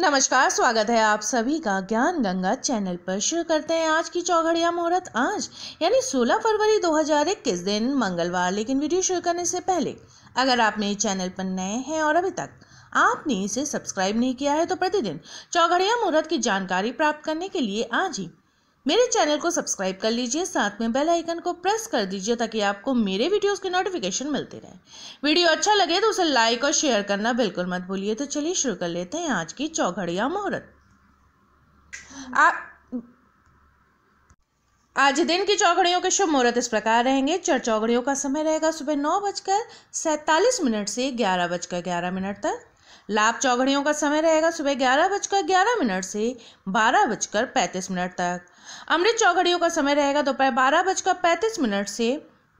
नमस्कार स्वागत है आप सभी का ज्ञान गंगा चैनल पर शुरू करते हैं आज की चौघड़िया मुहूर्त आज यानी 16 फरवरी इक्कीस दिन मंगलवार लेकिन वीडियो शुरू करने से पहले अगर आप मेरे चैनल पर नए हैं और अभी तक आपने इसे सब्सक्राइब नहीं किया है तो प्रतिदिन चौघड़िया मुहूर्त की जानकारी प्राप्त करने के लिए आज ही मेरे चैनल को सब्सक्राइब कर लीजिए साथ में बेल आइकन को प्रेस कर दीजिए ताकि आपको मेरे वीडियोस के नोटिफिकेशन मिलते रहे वीडियो अच्छा लगे तो उसे लाइक और शेयर करना बिल्कुल मत भूलिए तो चलिए शुरू कर लेते हैं आज की चौघड़िया मुहूर्त आज दिन की चौघड़ियों के शुभ मुहूर्त इस प्रकार रहेंगे चर चौघड़ियों का समय रहेगा सुबह नौ बजकर सैंतालीस मिनट से ग्यारह बजकर ग्यारह मिनट तक लाभ चौघड़ियों का समय रहेगा सुबह ग्यारह बजकर ग्यारह मिनट से बारह बजकर पैंतीस मिनट तक अमृत चौघड़ियों का समय रहेगा दोपहर बारह बजकर पैंतीस मिनट से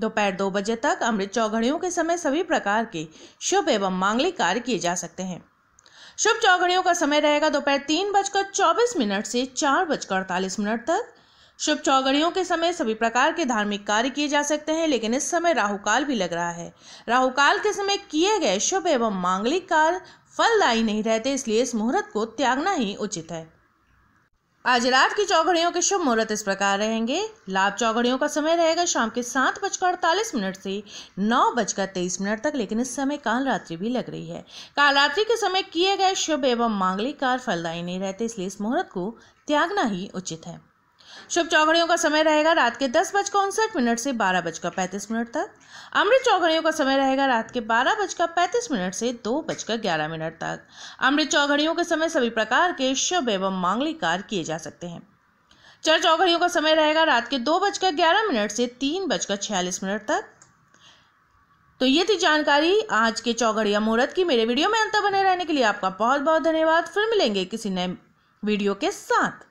दोपहर दो बजे तक अमृत चौघड़ियों के समय सभी प्रकार के शुभ एवं मांगलिक कार्य किए जा सकते हैं शुभ चौघड़ियों का समय रहेगा दोपहर तीन बजकर चौबीस मिनट से चार बजकर अड़तालीस मिनट तक शुभ चौघड़ियों के समय सभी प्रकार के धार्मिक कार्य किए जा सकते हैं लेकिन इस समय राहु काल भी लग रहा है राहु काल के समय किए गए शुभ एवं मांगलिक कार्य फलदायी नहीं रहते इसलिए इस मुहूर्त को त्यागना ही उचित है आज रात की चौघड़ियों के शुभ मुहूर्त इस प्रकार रहेंगे लाभ चौघड़ियों का समय रहेगा शाम के सात बजकर अड़तालीस मिनट से नौ बजकर तेईस मिनट तक लेकिन इस समय काल रात्रि भी लग रही है काल रात्रि के समय किए गए शुभ एवं मांगलिक कार्य फलदायी नहीं रहते इसलिए इस मुहूर्त को त्यागना ही उचित है शुभ चौघड़ियों का समय रहेगा रात के दस बजकर उनसठ मिनट से बारह बजकर पैंतीस मिनट तक अमृत चौघड़ियों का समय रहेगा रात के बारह बजकर पैंतीस मिनट से दो बजकर ग्यारह मिनट तक अमृत चौघड़ियों के समय सभी प्रकार के शुभ एवं मांगलिक कार्य किए जा सकते हैं चर चौघड़ियों का समय रहेगा रात के दो बजकर ग्यारह मिनट से तीन बजकर छियालीस मिनट तक तो ये थी जानकारी आज के चौघड़िया मुहूर्त की मेरे वीडियो में अंत बने रहने के लिए आपका बहुत बहुत धन्यवाद फिर मिलेंगे किसी नए वीडियो के साथ